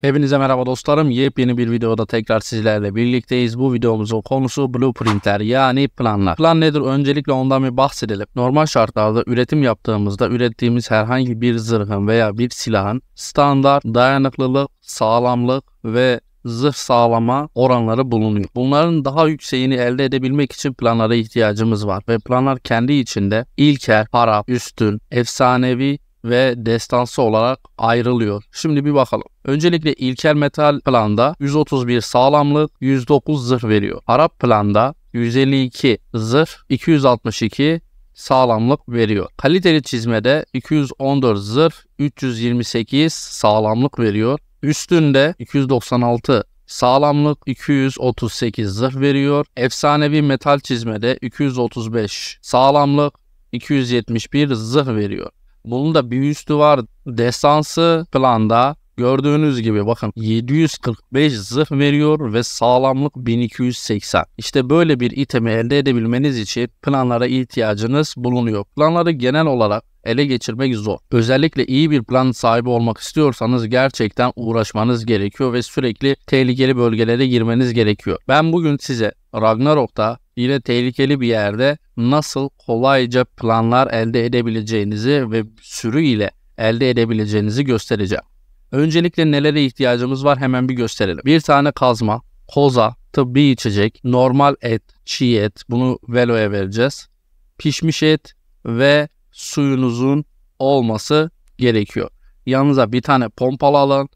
Hepinize merhaba dostlarım. Yepyeni bir videoda tekrar sizlerle birlikteyiz. Bu videomuzun konusu blueprintler yani planlar. Plan nedir? Öncelikle ondan bir bahsedelim. Normal şartlarda üretim yaptığımızda ürettiğimiz herhangi bir zırhın veya bir silahın standart dayanıklılık, sağlamlık ve zırh sağlama oranları bulunuyor. Bunların daha yükseğini elde edebilmek için planlara ihtiyacımız var ve planlar kendi içinde ilkel, para, üstün, efsanevi ve destansı olarak ayrılıyor. Şimdi bir bakalım. Öncelikle ilkel metal planda 131 sağlamlık, 109 zırh veriyor. Arap planda 152 zırh, 262 sağlamlık veriyor. Kaliteli çizmede 214 zırh, 328 sağlamlık veriyor. Üstünde 296 Sağlamlık 238 zırh veriyor. Efsanevi metal çizmede 235 sağlamlık 271 zırh veriyor. Bunun da bir üstü var. Destansı planda Gördüğünüz gibi bakın 745 zırh veriyor ve sağlamlık 1280. İşte böyle bir itemi elde edebilmeniz için planlara ihtiyacınız bulunuyor. Planları genel olarak ele geçirmek zor. Özellikle iyi bir plan sahibi olmak istiyorsanız gerçekten uğraşmanız gerekiyor ve sürekli tehlikeli bölgelere girmeniz gerekiyor. Ben bugün size Ragnarok'ta yine tehlikeli bir yerde nasıl kolayca planlar elde edebileceğinizi ve sürü ile elde edebileceğinizi göstereceğim. Öncelikle nelere ihtiyacımız var hemen bir gösterelim. Bir tane kazma, koza, tıbbi içecek, normal et, çiğ et bunu veloya vereceğiz. Pişmiş et ve suyunuzun olması gerekiyor. Yanınıza bir tane pompalı alın,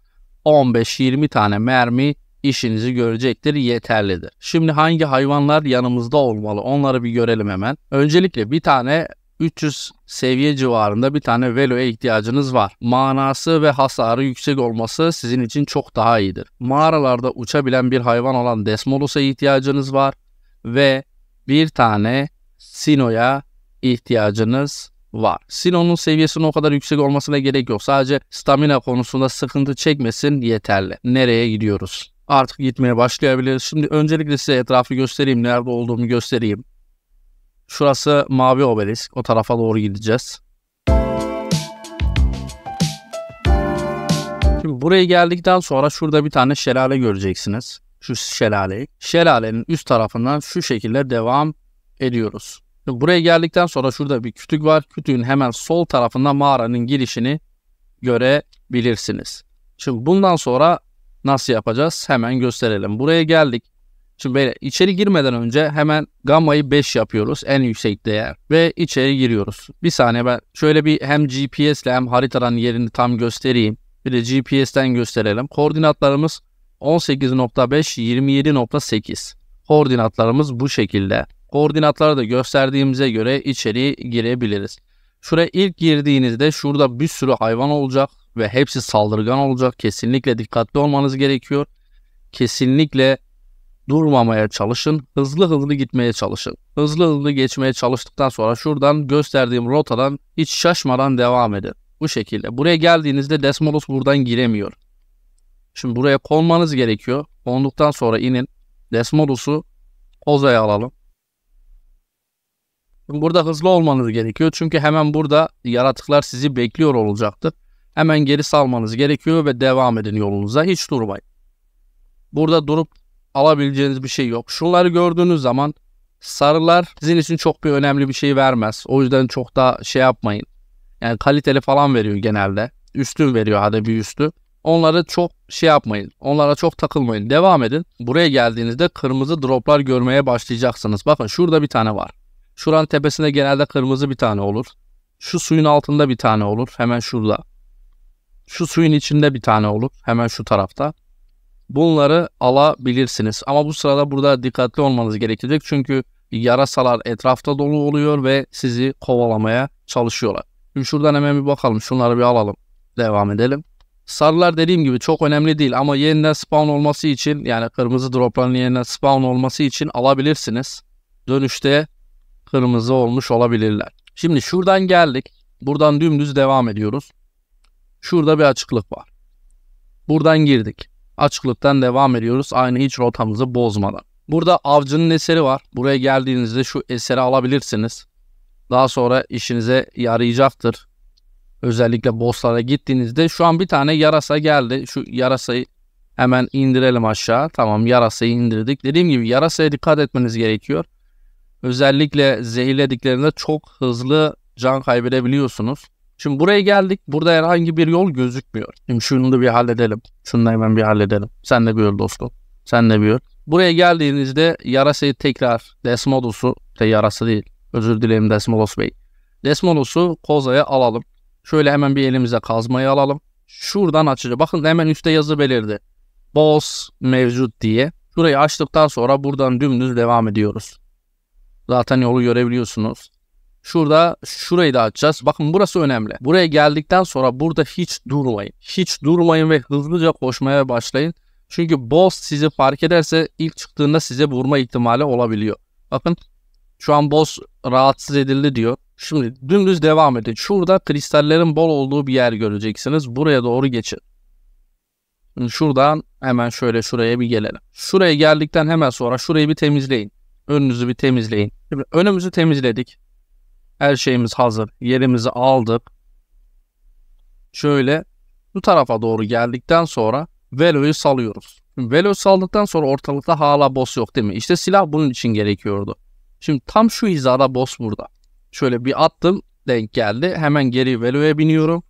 15-20 tane mermi işinizi görecektir yeterlidir. Şimdi hangi hayvanlar yanımızda olmalı onları bir görelim hemen. Öncelikle bir tane 300 seviye civarında bir tane Velo'ya ihtiyacınız var. Manası ve hasarı yüksek olması sizin için çok daha iyidir. Mağaralarda uçabilen bir hayvan olan Desmolos'a ihtiyacınız var ve bir tane Sino'ya ihtiyacınız var. Sinon'un seviyesinin o kadar yüksek olmasına gerek yok. Sadece stamina konusunda sıkıntı çekmesin yeterli. Nereye gidiyoruz? artık gitmeye başlayabiliriz. Şimdi öncelikle size etrafı göstereyim. Nerede olduğumu göstereyim. Şurası Mavi Obelisk. O tarafa doğru gideceğiz. Şimdi buraya geldikten sonra şurada bir tane şelale göreceksiniz. Şu şelaleyi. Şelalenin üst tarafından şu şekilde devam ediyoruz. Şimdi buraya geldikten sonra şurada bir kütük var. Kütüğün hemen sol tarafında mağaranın girişini görebilirsiniz. Şimdi bundan sonra Nasıl yapacağız? Hemen gösterelim. Buraya geldik. Şimdi böyle içeri girmeden önce hemen gamma'yı 5 yapıyoruz en yüksek değer ve içeri giriyoruz. Bir saniye ben şöyle bir hem GPS ile hem haritadan yerini tam göstereyim. Bir de GPS'ten gösterelim. Koordinatlarımız 18.5 27.8. Koordinatlarımız bu şekilde. Koordinatları da gösterdiğimize göre içeri girebiliriz. Şuraya ilk girdiğinizde şurada bir sürü hayvan olacak ve hepsi saldırgan olacak. Kesinlikle dikkatli olmanız gerekiyor. Kesinlikle durmamaya çalışın. Hızlı hızlı gitmeye çalışın. Hızlı hızlı geçmeye çalıştıktan sonra şuradan gösterdiğim rotadan hiç şaşmadan devam edin. Bu şekilde. Buraya geldiğinizde Desmodos buradan giremiyor. Şimdi buraya konmanız gerekiyor. Konduktan sonra inin. Desmodusu Oza'ya alalım. Burada hızlı olmanız gerekiyor. Çünkü hemen burada yaratıklar sizi bekliyor olacaktır hemen geri salmanız gerekiyor ve devam edin yolunuza. Hiç durmayın. Burada durup alabileceğiniz bir şey yok. Şunları gördüğünüz zaman sarılar sizin için çok bir önemli bir şey vermez. O yüzden çok da şey yapmayın. Yani kaliteli falan veriyor genelde. Üstün veriyor hadi bir üstü. Onları çok şey yapmayın. Onlara çok takılmayın. Devam edin. Buraya geldiğinizde kırmızı droplar görmeye başlayacaksınız. Bakın şurada bir tane var. Şuranın tepesinde genelde kırmızı bir tane olur. Şu suyun altında bir tane olur. Hemen şurada. Şu suyun içinde bir tane olur. Hemen şu tarafta. Bunları alabilirsiniz. Ama bu sırada burada dikkatli olmanız gerekecek. Çünkü yarasalar etrafta dolu oluyor ve sizi kovalamaya çalışıyorlar. Şimdi şuradan hemen bir bakalım. Şunları bir alalım. Devam edelim. Sarılar dediğim gibi çok önemli değil ama yeniden spawn olması için yani kırmızı dropların yeniden spawn olması için alabilirsiniz. Dönüşte kırmızı olmuş olabilirler. Şimdi şuradan geldik. Buradan dümdüz devam ediyoruz. Şurada bir açıklık var. Buradan girdik. Açıklıktan devam ediyoruz aynı hiç rotamızı bozmadan. Burada avcının eseri var. Buraya geldiğinizde şu eseri alabilirsiniz. Daha sonra işinize yarayacaktır. Özellikle bosslara gittiğinizde şu an bir tane yarasa geldi. Şu yarasayı hemen indirelim aşağı. Tamam yarasayı indirdik. Dediğim gibi yarasaya dikkat etmeniz gerekiyor. Özellikle zehirlediklerinde çok hızlı can kaybedebiliyorsunuz. Şimdi buraya geldik. Burada herhangi bir yol gözükmüyor. Şimdi şunu da bir halledelim. Şunu da hemen bir halledelim. Sen de bir yol dostum. Sen de bir yol. Buraya geldiğinizde Yarasa'yı tekrar Desmodos'u, de Yarasa değil özür dilerim Desmodos Bey. Desmodos'u Koza'ya alalım. Şöyle hemen bir elimize kazmayı alalım. Şuradan açacağız. Bakın hemen üstte yazı belirdi. Boss mevcut diye. Şurayı açtıktan sonra buradan dümdüz devam ediyoruz. Zaten yolu görebiliyorsunuz. Şurada şurayı da açacağız. Bakın burası önemli. Buraya geldikten sonra burada hiç durmayın. Hiç durmayın ve hızlıca koşmaya başlayın. Çünkü boss sizi fark ederse ilk çıktığında size vurma ihtimali olabiliyor. Bakın şu an boss rahatsız edildi diyor. Şimdi dümdüz devam edin. Şurada kristallerin bol olduğu bir yer göreceksiniz. Buraya doğru geçin. Şuradan hemen şöyle şuraya bir gelelim. Şuraya geldikten hemen sonra şurayı bir temizleyin. Önünüzü bir temizleyin. Şimdi önümüzü temizledik. Her şeyimiz hazır. Yerimizi aldık. Şöyle bu tarafa doğru geldikten sonra Velo'yu salıyoruz. Velo saldıktan sonra ortalıkta hala boss yok değil mi? İşte silah bunun için gerekiyordu. Şimdi tam şu hizada boss burada. Şöyle bir attım denk geldi. Hemen geri Velo'ya biniyorum.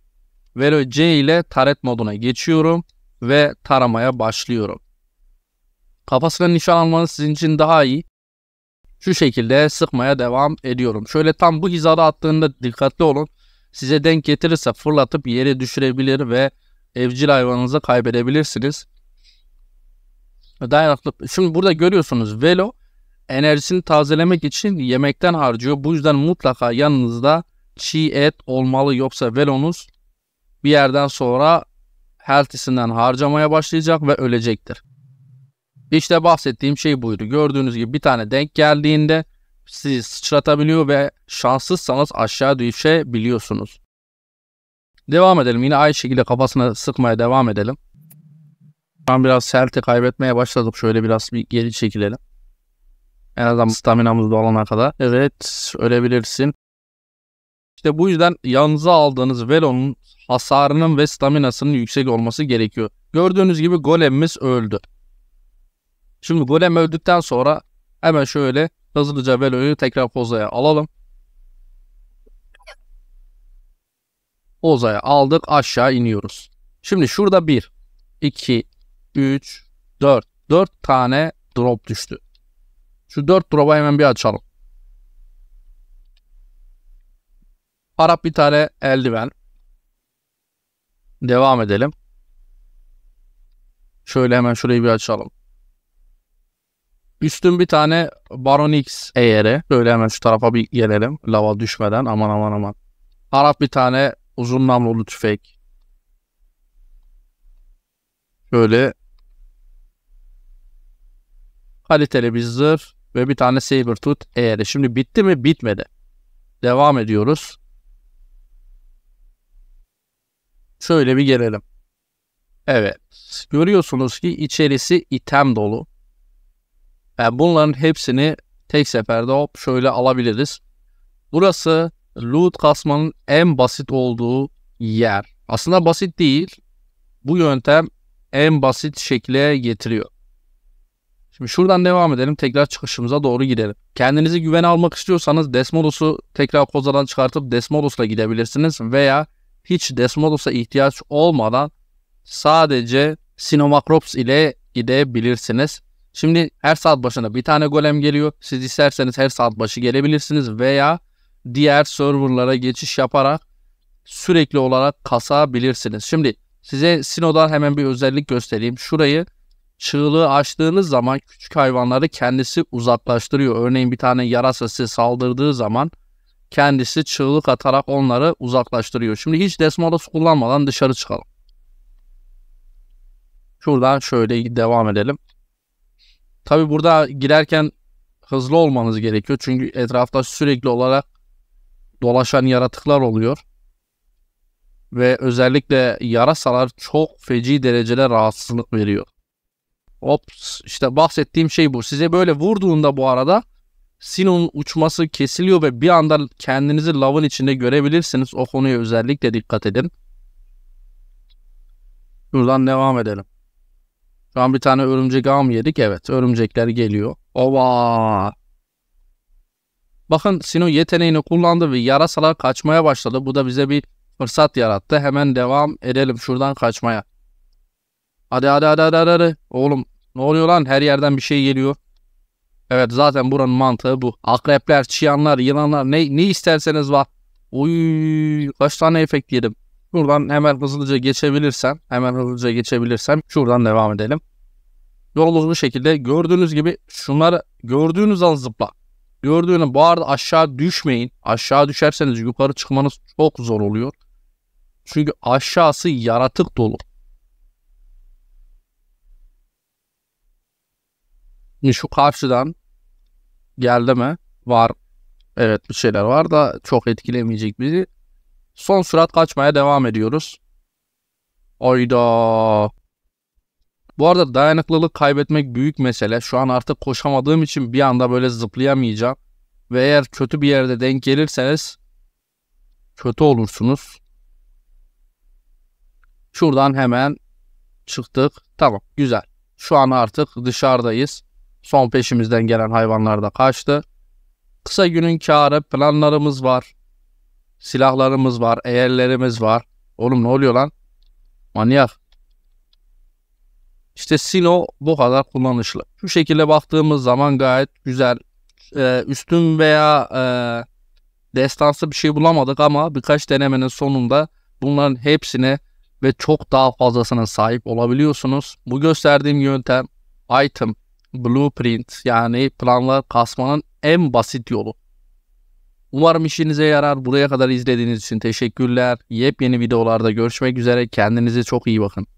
Velo C ile taret moduna geçiyorum ve taramaya başlıyorum. Kafasına nişan almanız sizin için daha iyi şu şekilde sıkmaya devam ediyorum. Şöyle tam bu hizada attığında dikkatli olun. Size denk getirirse fırlatıp yere düşürebilir ve evcil hayvanınızı kaybedebilirsiniz. Dayanıklı. Şimdi burada görüyorsunuz velo enerjisini tazelemek için yemekten harcıyor. Bu yüzden mutlaka yanınızda çiğ et olmalı yoksa velonuz bir yerden sonra health'isinden harcamaya başlayacak ve ölecektir. İşte bahsettiğim şey buydu. Gördüğünüz gibi bir tane denk geldiğinde sizi sıçratabiliyor ve şanssızsanız aşağı düşebiliyorsunuz. Devam edelim. Yine aynı şekilde kafasına sıkmaya devam edelim. Şu an biraz serti kaybetmeye başladık. Şöyle biraz bir geri çekilelim. En azından staminamız dolana kadar. Evet ölebilirsin. İşte bu yüzden yanınıza aldığınız velonun hasarının ve staminasının yüksek olması gerekiyor. Gördüğünüz gibi golemimiz öldü. Şimdi golem öldükten sonra hemen şöyle hızlıca Velo'yu tekrar Koza'ya alalım. Oza'ya aldık aşağı iniyoruz. Şimdi şurada 1, 2, 3, 4. 4 tane drop düştü. Şu 4 drop'a hemen bir açalım. Arap bir tane eldiven. Devam edelim. Şöyle hemen şurayı bir açalım. Üstün bir tane Baron X eğeri. Böyle hemen şu tarafa bir gelelim. Lava düşmeden aman aman aman. Arap bir tane uzun namlulu tüfek. Böyle kaliteli bir zırh ve bir tane Sabertooth eğeri. Şimdi bitti mi? Bitmedi. Devam ediyoruz. Şöyle bir gelelim. Evet. Görüyorsunuz ki içerisi item dolu. Yani bunların hepsini tek seferde hop şöyle alabiliriz. Burası loot kasmanın en basit olduğu yer. Aslında basit değil. Bu yöntem en basit şekle getiriyor. Şimdi şuradan devam edelim. Tekrar çıkışımıza doğru gidelim. Kendinizi güvene almak istiyorsanız desmodosu tekrar kozadan çıkartıp desmodosla gidebilirsiniz. Veya hiç desmodos'a ihtiyaç olmadan sadece Sinomacrops ile gidebilirsiniz. Şimdi her saat başına bir tane golem geliyor. Siz isterseniz her saat başı gelebilirsiniz veya diğer serverlara geçiş yaparak sürekli olarak kasabilirsiniz. Şimdi size Sino'dan hemen bir özellik göstereyim. Şurayı çığlığı açtığınız zaman küçük hayvanları kendisi uzaklaştırıyor. Örneğin bir tane yarasa size saldırdığı zaman kendisi çığlık atarak onları uzaklaştırıyor. Şimdi hiç Desmodos kullanmadan dışarı çıkalım. Şuradan şöyle devam edelim. Tabi burada girerken hızlı olmanız gerekiyor. Çünkü etrafta sürekli olarak dolaşan yaratıklar oluyor. Ve özellikle yarasalar çok feci derecede rahatsızlık veriyor. Ops işte bahsettiğim şey bu. Size böyle vurduğunda bu arada sinon uçması kesiliyor ve bir anda kendinizi lavın içinde görebilirsiniz. O konuya özellikle dikkat edin. Buradan devam edelim. Şu an bir tane örümcek ağ mı yedik? Evet örümcekler geliyor. Ova! Bakın Sino yeteneğini kullandı ve yarasalar kaçmaya başladı. Bu da bize bir fırsat yarattı. Hemen devam edelim şuradan kaçmaya. Hadi hadi hadi hadi hadi. Oğlum ne oluyor lan? Her yerden bir şey geliyor. Evet zaten buranın mantığı bu. Akrepler, çiyanlar, yılanlar ne, ne isterseniz var. Uy kaç tane efekt yedim. Buradan hemen hızlıca geçebilirsem, hemen hızlıca geçebilirsem şuradan devam edelim. Yolumuz bu şekilde. Gördüğünüz gibi şunları gördüğünüz an zıpla. Gördüğünüz bu arada aşağı düşmeyin. Aşağı düşerseniz yukarı çıkmanız çok zor oluyor. Çünkü aşağısı yaratık dolu. Şu karşıdan geldi mi? Var. Evet bir şeyler var da çok etkilemeyecek bizi. Son sürat kaçmaya devam ediyoruz. Oyda. Bu arada dayanıklılık kaybetmek büyük mesele. Şu an artık koşamadığım için bir anda böyle zıplayamayacağım. Ve eğer kötü bir yerde denk gelirseniz kötü olursunuz. Şuradan hemen çıktık. Tamam güzel. Şu an artık dışarıdayız. Son peşimizden gelen hayvanlar da kaçtı. Kısa günün karı planlarımız var. Silahlarımız var, eğerlerimiz var. Oğlum ne oluyor lan? Manyak. İşte Sino bu kadar kullanışlı. Şu şekilde baktığımız zaman gayet güzel. Ee, üstün veya e, destansı bir şey bulamadık ama birkaç denemenin sonunda bunların hepsine ve çok daha fazlasına sahip olabiliyorsunuz. Bu gösterdiğim yöntem item, blueprint yani planlar kasmanın en basit yolu. Umarım işinize yarar. Buraya kadar izlediğiniz için teşekkürler. Yepyeni videolarda görüşmek üzere. Kendinize çok iyi bakın.